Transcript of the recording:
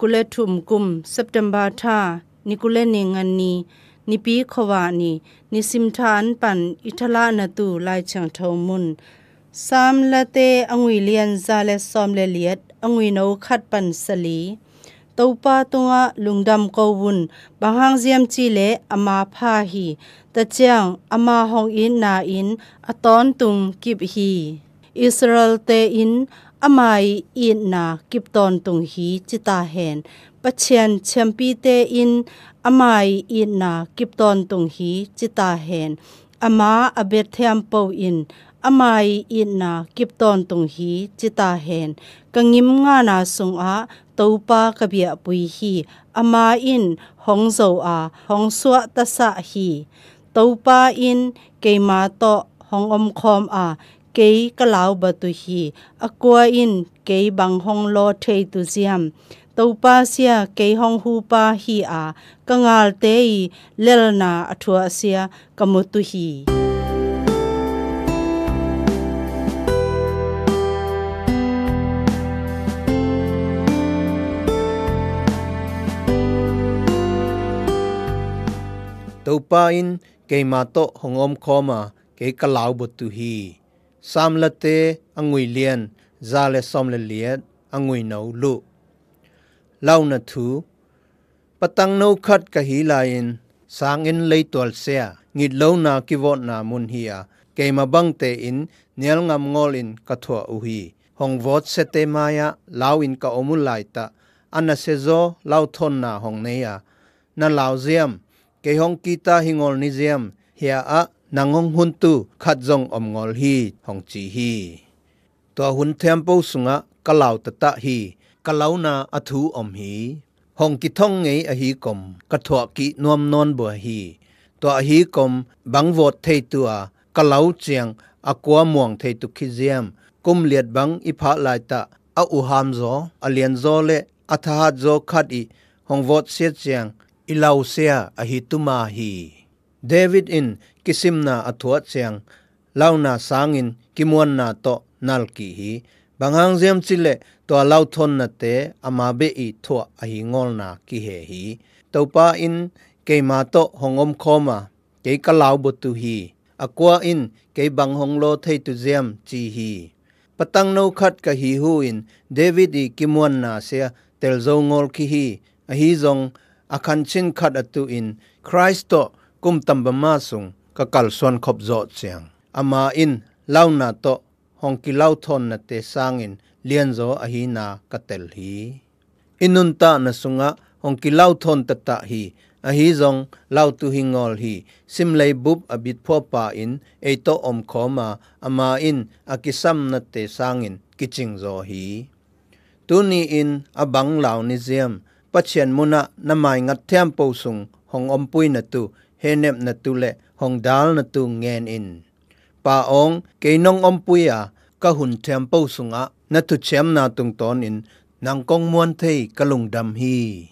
กุเลทุมกุมเซปเทมบาทานิกุเลนิงันนี นิปีขวานีนิซิมทานปันอิทลานตูลายชังทอมุนสามละเตองุยเลียนซาเลซอมเลเลียดองุยโนคัดปันสลีตูปาตัวลุงดำกวุนบางฮังเซียมจีเลอมาพาฮีตะเจียงอมาหองอินนาอินอตอนตุงกิบฮีอิสราเอลเตอินอามายอินนากิบตอนตุงฮีจิตาเฮนปะเชียนเชียมปีเตอินอามายอินนากิบตอนตุงฮีจิตาเฮนอามาอเบเทมเปอินอามายอินนากิบตอนตุงฮีจิตาเฮนกังยิมงานาสุงอาตูปากะเบียปุยฮีอามาอินหงโซอาหงสวตสะฮีตูปาอินเกมาโตหงอมคอมอา ke ka lau ba tu hi akwa in ke bang hong lo the tu siam tàu pa sia ke hong hu pa hi a ka ngal te i lel na athua sia ka mu tu hi to pa in ke ma hong om kho ma ke ka lau tu hi sam la te angui lien za le som le liet angui no lu lau na thu patang no khat ka hi la in sang in lei tol se ngit lo na ki vot na mun hi a à. ke ma bang te in nial ngam ngol in ka thua u hi hong vot se te maya à, lau in ka omul lai ta anna se zo lau thon na à. hong ne ya na lau ziam ke hong kita hingol ni ziam hia a นางองหุนตุขัดจงอมงอลฮีหองจีฮีตัวหุนเทียมปูสุงะกะเหล่าตะตะฮีกะเหล่านาอทูอมฮีหองกิท่องไงอหีกมกะถวกินวมนอนบัวฮีตัวอหีกมบังโวดเทตัวกะเหล่าเจียงอากัวม่วงเทตุขิเจียมกุมเลียดบังอิพะลายตะอาอุหามโซอเลียนโซเลอัธหัดโซคัดอีหองโวดเสียเจียงอิลาวเซียอหีตุมาฮี David in kisim na athua chang lau na sang in kimuan na to nal ki hi bangang jem chile to lau thon na te ama be i tho a hi ngol na ki he hi to pa in ke ma to hongom kho ma ke ka lau bu tu hi akwa in ke bang hong lo thai tu jem chi hi patang no khat ka hi hu in david i kimuan na se tel zo ngol ki hi a hi zong akhan chin khat atu in christ to kum tam ba ma sung ka kal son khop zo chiang ama in lau na to hong ki lau thon na te sang in lian zo a hi na ka tel hi inun ta na sunga hong ki lau thon ta ta hi a hi zong lau tu hi ngol hi sim lei bup a bit pho pa in e to om kho ma ama in a ki sam na te sang in ki ching zo hi tu ni in a bang lau ni ziam pachian muna na mai ngat thiam po sung hong om pui na tu henep na tule hongdal na tu ngen in paong keinong ompuya kahun tempo sunga na tu chem na tung ton in nangkong muan thei kalungdam hi